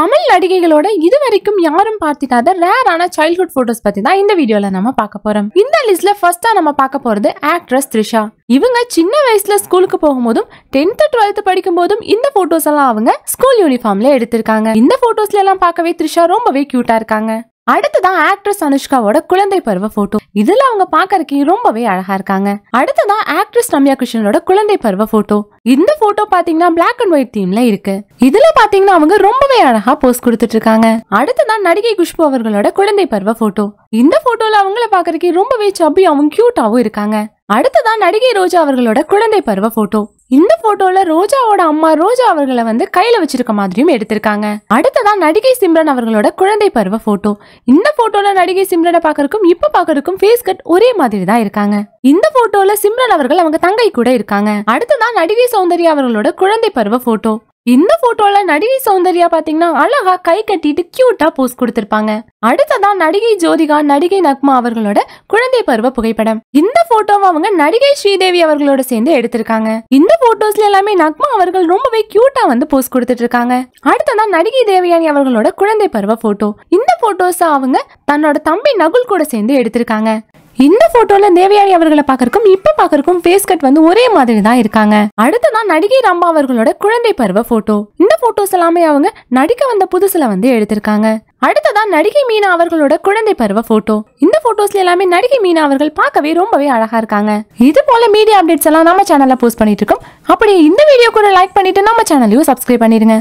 தமிழ் நடிகைகளோட இது வரைக்கும் யாரும் பார்த்திடாத ரேரான சைல்ட்ஹுட் போட்டோஸ் பத்தி தான் இந்த வீடியோல நம்ம பார்க்க போறோம் இந்த லிஸ்ட்ல ஃபர்ஸ்டா நம்ம பார்க்க போறது ஆக்ட்ரஸ் த்ரிஷா இவங்க சின்ன வயசுல ஸ்கூலுக்கு போகும்போதும் டென்த்து டுவெல்த் படிக்கும் போதும் இந்த போட்டோஸ் எல்லாம் அவங்க ஸ்கூல் யூனிஃபார்ம்ல எடுத்திருக்காங்க இந்த போட்டோஸ்ல எல்லாம் பார்க்கவே த்ரிஷா ரொம்பவே கியூட்டா இருக்காங்க அடுத்ததான் ஆக்ட்ரஸ் அனுஷ்காவோட குழந்தை பருவ போட்டோ இதுல அவங்க பாக்கறதுக்கு ரொம்பவே அழகா இருக்காங்க அடுத்ததான் ஆக்ட்ரஸ் ரம்யா கிருஷ்ணனோட குழந்தை பருவ போட்டோ இந்த போட்டோ பாத்தீங்கன்னா பிளாக் அண்ட் ஒயிட் தீம்ல இருக்கு இதுல பாத்தீங்கன்னா அவங்க ரொம்பவே அழகா போஸ் கொடுத்துட்டு இருக்காங்க அடுத்ததான் நடிகை குஷ்பு அவர்களோட குழந்தை பருவ போட்டோ இந்த போட்டோல அவங்கள பாக்குறதுக்கு ரொம்பவே சப்பியாவும் கியூட்டாவும் இருக்காங்க அடுத்ததான் நடிகை ரோஜா அவர்களோட குழந்தை பருவ போட்டோ இந்த போட்டோல ரோஜாவோட அம்மா ரோஜா அவர்களை வந்து கையில வச்சிருக்க மாதிரியும் எடுத்திருக்காங்க அடுத்ததா நடிகை சிம்ரன் அவர்களோட குழந்தை பருவ போட்டோ இந்த போட்டோல நடிகை சிம்ரனை பாக்குறதுக்கும் இப்ப பாக்குறதுக்கும் ஃபேஸ் கட் ஒரே மாதிரி தான் இருக்காங்க இந்த போட்டோல சிம்ரன் அவர்கள் அவங்க தங்கை கூட இருக்காங்க அடுத்ததா நடிகை சௌந்தர்யா அவர்களோட குழந்தை பருவ போட்டோ இந்த போட்டோல நடிகை சௌந்தர்யா பாத்தீங்கன்னா அழகா கை கட்டிட்டு கியூட்டா போஸ் கொடுத்திருப்பாங்க அடுத்ததான் நடிகை ஜோதிகா நடிகை நக்மா அவர்களோட குழந்தை பருவ புகைப்படம் இந்த போட்டோவை அவங்க நடிகை ஸ்ரீதேவி அவர்களோட சேர்ந்து எடுத்திருக்காங்க இந்த போட்டோஸ்ல எல்லாமே நக்மா அவர்கள் ரொம்பவே கியூட்டா வந்து போஸ்ட் கொடுத்துட்டு இருக்காங்க அடுத்ததான் நடிகை தேவயானி அவர்களோட குழந்தை பருவ போட்டோ இந்த போட்டோஸ் அவங்க தன்னோட தம்பி நகுல் கூட சேர்ந்து எடுத்திருக்காங்க இந்த போட்டோல தேவயானி அவர்களை பாக்கறக்கும் இப்ப பாக்கறக்கும் பேஸ் கட் வந்து ஒரே மாதிரி தான் இருக்காங்க அடுத்ததான் நடிகை ராம்பா அவர்களோட குழந்தை பருவ போட்டோ இந்த போட்டோஸ் எல்லாமே அவங்க நடிக்க வந்த புதுசுல வந்து எடுத்திருக்காங்க அடுத்ததான் நடிகை மீனா அவர்களோட குழந்தை பருவ போட்டோ இந்த போட்டோஸ்ல எல்லாமே நடிகை மீனா அவர்கள் பார்க்கவே ரொம்பவே அழகா இருக்காங்க இது போல மீடியா அப்டேட்ஸ் எல்லாம் நம்ம சேனல்ல போஸ்ட் பண்ணிட்டு இருக்கோம் அப்படியே இந்த வீடியோ கூட லைக் பண்ணிட்டு நம்ம சேனலையும் சப்ஸ்கிரைப் பண்ணிருங்க